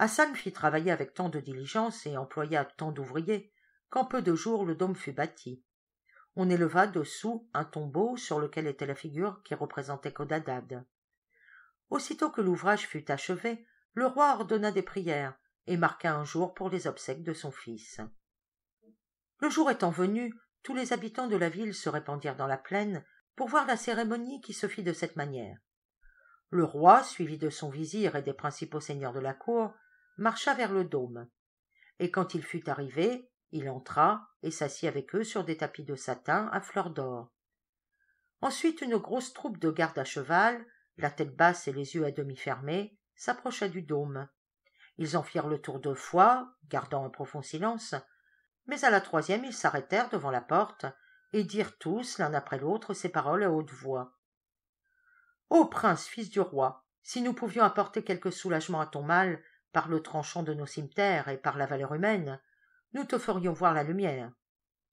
Hassan fit travailler avec tant de diligence et employa tant d'ouvriers qu'en peu de jours le dôme fut bâti. On éleva dessous un tombeau sur lequel était la figure qui représentait Codadad. Aussitôt que l'ouvrage fut achevé, le roi ordonna des prières et marqua un jour pour les obsèques de son fils. Le jour étant venu, tous les habitants de la ville se répandirent dans la plaine pour voir la cérémonie qui se fit de cette manière. Le roi, suivi de son vizir et des principaux seigneurs de la cour, marcha vers le dôme et quand il fut arrivé il entra et s'assit avec eux sur des tapis de satin à fleurs d'or ensuite une grosse troupe de gardes à cheval la tête basse et les yeux à demi fermés s'approcha du dôme ils en firent le tour deux fois gardant un profond silence mais à la troisième ils s'arrêtèrent devant la porte et dirent tous l'un après l'autre ces paroles à haute voix ô prince fils du roi si nous pouvions apporter quelque soulagement à ton mal par le tranchant de nos cimetières et par la valeur humaine nous te ferions voir la lumière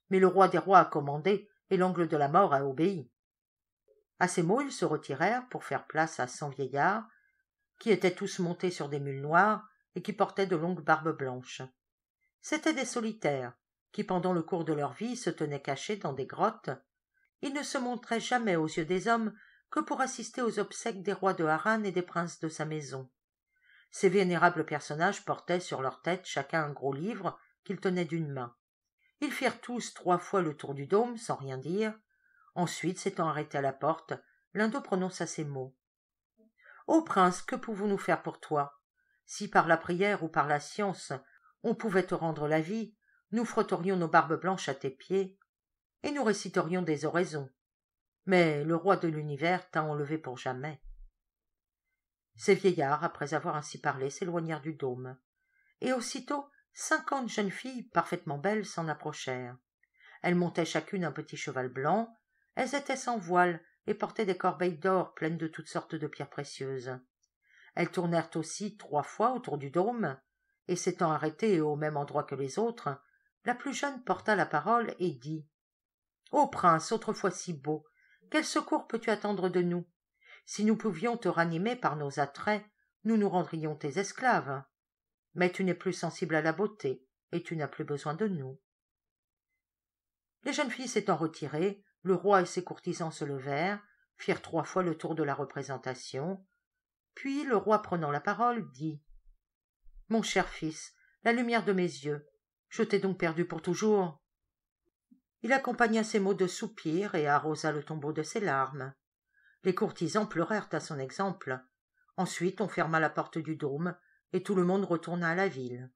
mais le roi des rois a commandé et l'angle de la mort a obéi À ces mots ils se retirèrent pour faire place à cent vieillards qui étaient tous montés sur des mules noires et qui portaient de longues barbes blanches c'étaient des solitaires qui pendant le cours de leur vie se tenaient cachés dans des grottes ils ne se montraient jamais aux yeux des hommes que pour assister aux obsèques des rois de Haran et des princes de sa maison ces vénérables personnages portaient sur leur tête chacun un gros livre qu'ils tenaient d'une main ils firent tous trois fois le tour du dôme sans rien dire ensuite s'étant arrêtés à la porte l'un d'eux prononça ces mots ô prince que pouvons-nous faire pour toi si par la prière ou par la science on pouvait te rendre la vie nous frotterions nos barbes blanches à tes pieds et nous réciterions des oraisons mais le roi de l'univers t'a enlevé pour jamais ces vieillards après avoir ainsi parlé s'éloignèrent du dôme et aussitôt cinquante jeunes filles parfaitement belles s'en approchèrent elles montaient chacune un petit cheval blanc elles étaient sans voile et portaient des corbeilles d'or pleines de toutes sortes de pierres précieuses elles tournèrent aussi trois fois autour du dôme et s'étant arrêtées au même endroit que les autres la plus jeune porta la parole et dit ô prince autrefois si beau quel secours peux-tu attendre de nous si nous pouvions te ranimer par nos attraits nous nous rendrions tes esclaves mais tu n'es plus sensible à la beauté et tu n'as plus besoin de nous les jeunes filles s'étant retirées le roi et ses courtisans se levèrent firent trois fois le tour de la représentation puis le roi prenant la parole dit mon cher fils la lumière de mes yeux je t'ai donc perdu pour toujours il accompagna ces mots de soupirs et arrosa le tombeau de ses larmes les courtisans pleurèrent à son exemple ensuite on ferma la porte du dôme et tout le monde retourna à la ville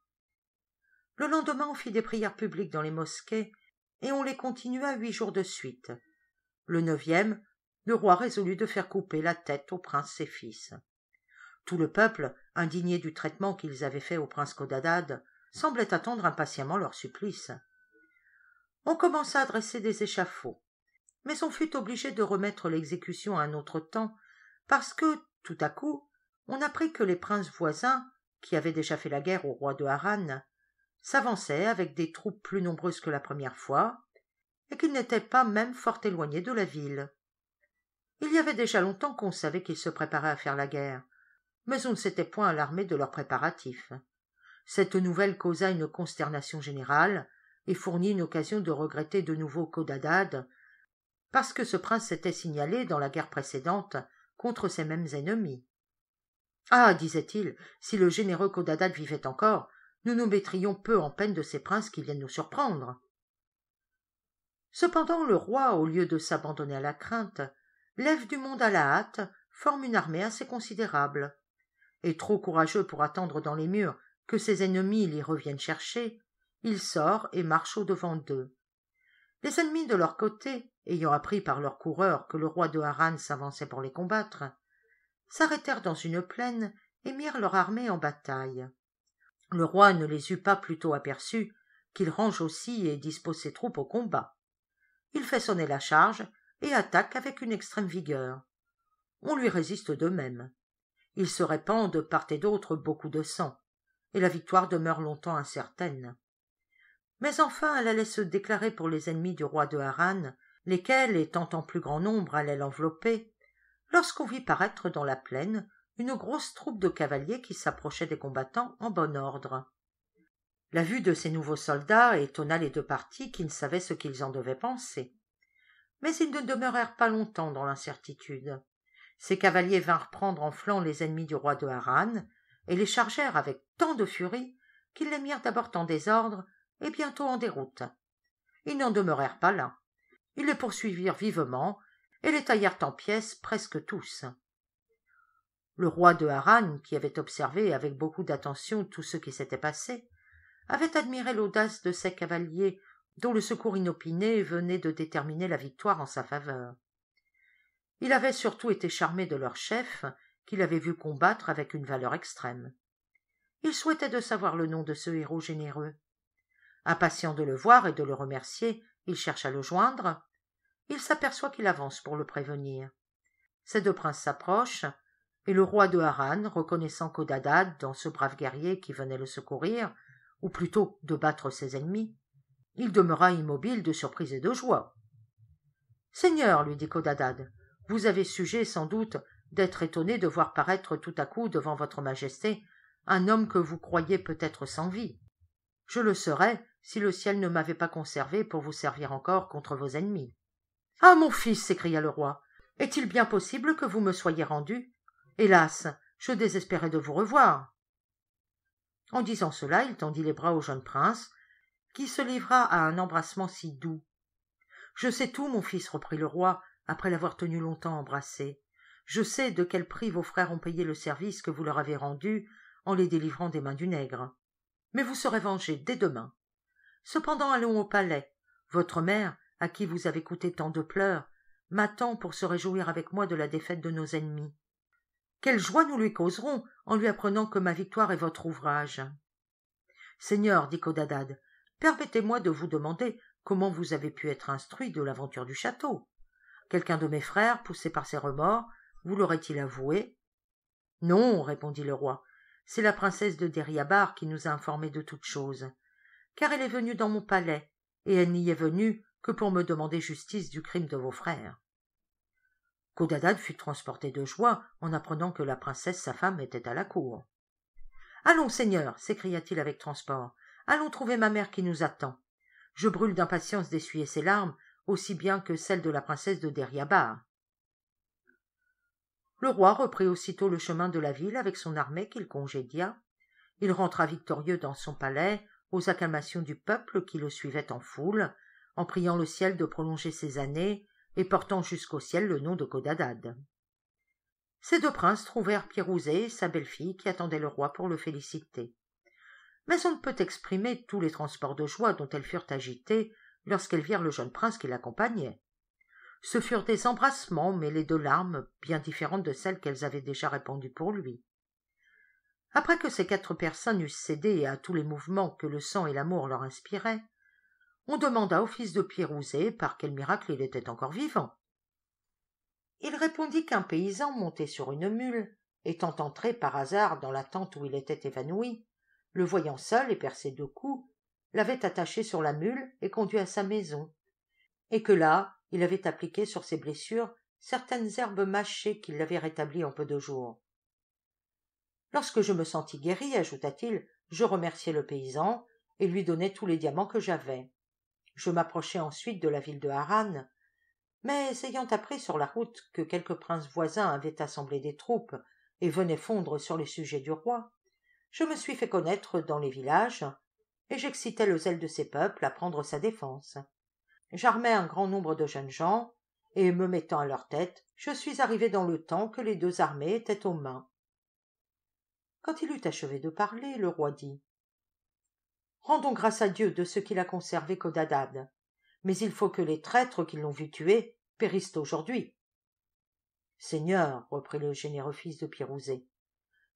le lendemain on fit des prières publiques dans les mosquées et on les continua huit jours de suite le neuvième le roi résolut de faire couper la tête au prince ses fils tout le peuple indigné du traitement qu'ils avaient fait au prince codadad semblait attendre impatiemment leur supplice on commença à dresser des échafauds mais on fut obligé de remettre l'exécution à un autre temps parce que tout à coup on apprit que les princes voisins qui avaient déjà fait la guerre au roi de Haran, s'avançaient avec des troupes plus nombreuses que la première fois et qu'ils n'étaient pas même fort éloignés de la ville il y avait déjà longtemps qu'on savait qu'ils se préparaient à faire la guerre mais on ne s'était point alarmé de leurs préparatifs cette nouvelle causa une consternation générale et fournit une occasion de regretter de nouveau codadad parce que ce prince s'était signalé dans la guerre précédente contre ses mêmes ennemis. Ah disait-il, si le généreux Codadad vivait encore, nous nous mettrions peu en peine de ces princes qui viennent nous surprendre. Cependant le roi, au lieu de s'abandonner à la crainte, lève du monde à la hâte, forme une armée assez considérable. Et trop courageux pour attendre dans les murs que ses ennemis l'y reviennent chercher, il sort et marche au devant d'eux les ennemis de leur côté ayant appris par leurs coureurs que le roi de Haran s'avançait pour les combattre s'arrêtèrent dans une plaine et mirent leur armée en bataille le roi ne les eut pas plutôt aperçus qu'il range aussi et dispose ses troupes au combat il fait sonner la charge et attaque avec une extrême vigueur on lui résiste de même il se répand de part et d'autre beaucoup de sang et la victoire demeure longtemps incertaine mais enfin elle allait se déclarer pour les ennemis du roi de Haran, lesquels étant en plus grand nombre allaient l'envelopper lorsqu'on vit paraître dans la plaine une grosse troupe de cavaliers qui s'approchait des combattants en bon ordre la vue de ces nouveaux soldats étonna les deux parties qui ne savaient ce qu'ils en devaient penser mais ils ne demeurèrent pas longtemps dans l'incertitude ces cavaliers vinrent prendre en flanc les ennemis du roi de Haran et les chargèrent avec tant de furie qu'ils les mirent d'abord en désordre et bientôt en déroute. Ils n'en demeurèrent pas là. Ils les poursuivirent vivement et les taillèrent en pièces presque tous. Le roi de Haran, qui avait observé avec beaucoup d'attention tout ce qui s'était passé, avait admiré l'audace de ces cavaliers dont le secours inopiné venait de déterminer la victoire en sa faveur. Il avait surtout été charmé de leur chef, qu'il avait vu combattre avec une valeur extrême. Il souhaitait de savoir le nom de ce héros généreux, impatient de le voir et de le remercier il cherche à le joindre il s'aperçoit qu'il avance pour le prévenir ces deux princes s'approchent et le roi de Haran, reconnaissant codadad dans ce brave guerrier qui venait le secourir ou plutôt de battre ses ennemis il demeura immobile de surprise et de joie seigneur lui dit codadad vous avez sujet sans doute d'être étonné de voir paraître tout à coup devant votre majesté un homme que vous croyez peut-être sans vie je le serais si le ciel ne m'avait pas conservé pour vous servir encore contre vos ennemis. Ah mon fils s'écria le roi, est-il bien possible que vous me soyez rendu Hélas, je désespérais de vous revoir. En disant cela, il tendit les bras au jeune prince, qui se livra à un embrassement si doux. Je sais tout, mon fils, reprit le roi, après l'avoir tenu longtemps embrassé. Je sais de quel prix vos frères ont payé le service que vous leur avez rendu en les délivrant des mains du nègre. Mais vous serez vengé dès demain cependant allons au palais votre mère à qui vous avez coûté tant de pleurs m'attend pour se réjouir avec moi de la défaite de nos ennemis quelle joie nous lui causerons en lui apprenant que ma victoire est votre ouvrage seigneur dit codadad permettez-moi de vous demander comment vous avez pu être instruit de l'aventure du château quelqu'un de mes frères poussé par ses remords vous l'aurait-il avoué non répondit le roi c'est la princesse de deryabar qui nous a informés de toutes choses car elle est venue dans mon palais, et elle n'y est venue que pour me demander justice du crime de vos frères. Codadad fut transporté de joie en apprenant que la princesse sa femme était à la cour. Allons, Seigneur, s'écria-t-il avec transport, allons trouver ma mère qui nous attend. Je brûle d'impatience d'essuyer ses larmes, aussi bien que celles de la princesse de Deryabar. Le roi reprit aussitôt le chemin de la ville avec son armée qu'il congédia. Il rentra victorieux dans son palais, aux acclamations du peuple qui le suivait en foule, en priant le ciel de prolonger ses années et portant jusqu'au ciel le nom de Codadad. Ces deux princes trouvèrent Pirouzé et sa belle-fille qui attendaient le roi pour le féliciter. Mais on ne peut exprimer tous les transports de joie dont elles furent agitées lorsqu'elles virent le jeune prince qui l'accompagnait. Ce furent des embrassements mêlés de larmes bien différentes de celles qu'elles avaient déjà répandues pour lui après que ces quatre personnes eussent cédé à tous les mouvements que le sang et l'amour leur inspiraient on demanda au fils de pirouzé par quel miracle il était encore vivant il répondit qu'un paysan monté sur une mule étant entré par hasard dans la tente où il était évanoui le voyant seul et percé de coups l'avait attaché sur la mule et conduit à sa maison et que là il avait appliqué sur ses blessures certaines herbes mâchées qui l'avaient rétabli en peu de jours lorsque je me sentis guéri ajouta-t-il je remerciai le paysan et lui donnai tous les diamants que j'avais je m'approchai ensuite de la ville de Haran, mais ayant appris sur la route que quelques princes voisins avaient assemblé des troupes et venaient fondre sur les sujets du roi je me suis fait connaître dans les villages et j'excitai le zèle de ces peuples à prendre sa défense j'armai un grand nombre de jeunes gens et me mettant à leur tête je suis arrivé dans le temps que les deux armées étaient aux mains quand il eut achevé de parler le roi dit rendons grâce à dieu de ce qu'il a conservé codadad mais il faut que les traîtres qui l'ont vu tuer périssent aujourd'hui seigneur reprit le généreux fils de pirouzé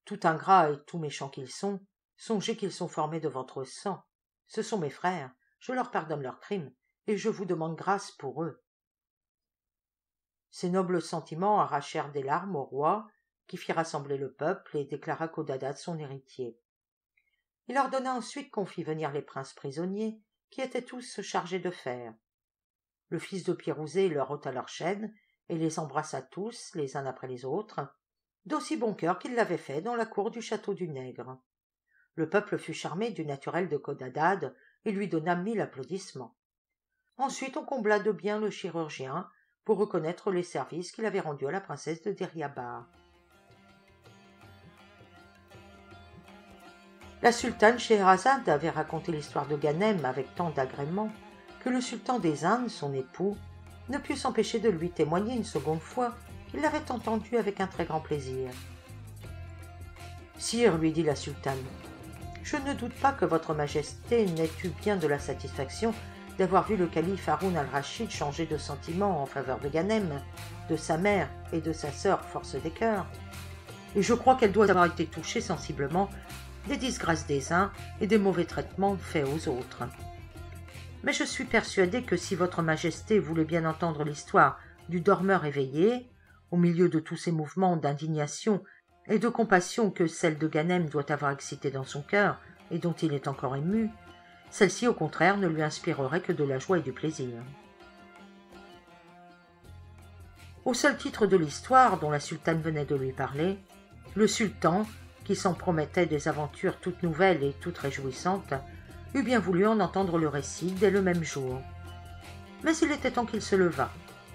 tout ingrat et tout méchant qu'ils sont songez qu'ils sont formés de votre sang ce sont mes frères je leur pardonne leurs crimes et je vous demande grâce pour eux ces nobles sentiments arrachèrent des larmes au roi qui fit rassembler le peuple et déclara codadad son héritier il ordonna ensuite qu'on fît venir les princes prisonniers qui étaient tous chargés de faire. le fils de pirouzé leur ôta leurs chaînes et les embrassa tous les uns après les autres d'aussi bon cœur qu'il l'avait fait dans la cour du château du nègre le peuple fut charmé du naturel de codadad et lui donna mille applaudissements ensuite on combla de biens le chirurgien pour reconnaître les services qu'il avait rendus à la princesse de deryabar La sultane Scheherazade avait raconté l'histoire de Ganem avec tant d'agrément que le sultan des Indes, son époux, ne put s'empêcher de lui témoigner une seconde fois qu'il l'avait entendue avec un très grand plaisir. Sire, lui dit la sultane, je ne doute pas que votre majesté n'ait eu bien de la satisfaction d'avoir vu le calife Haroun al Rashid changer de sentiment en faveur de Ganem, de sa mère et de sa sœur Force des Cœurs. Et je crois qu'elle doit avoir été touchée sensiblement des disgrâces des uns et des mauvais traitements faits aux autres. Mais je suis persuadé que si votre majesté voulait bien entendre l'histoire du dormeur éveillé, au milieu de tous ces mouvements d'indignation et de compassion que celle de Ganem doit avoir excité dans son cœur et dont il est encore ému, celle-ci au contraire ne lui inspirerait que de la joie et du plaisir. Au seul titre de l'histoire dont la sultane venait de lui parler, le sultan, qui s'en promettait des aventures toutes nouvelles et toutes réjouissantes, eût bien voulu en entendre le récit dès le même jour. Mais il était temps qu'il se levât.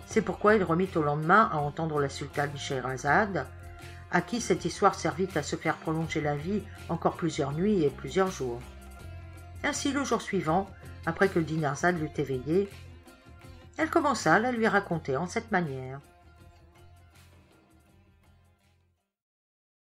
C'est pourquoi il remit au lendemain à entendre la sultane Scheherazade, à qui cette histoire servit à se faire prolonger la vie encore plusieurs nuits et plusieurs jours. Ainsi, le jour suivant, après que Dinarzade l'eut éveillée, elle commença à la lui raconter en cette manière.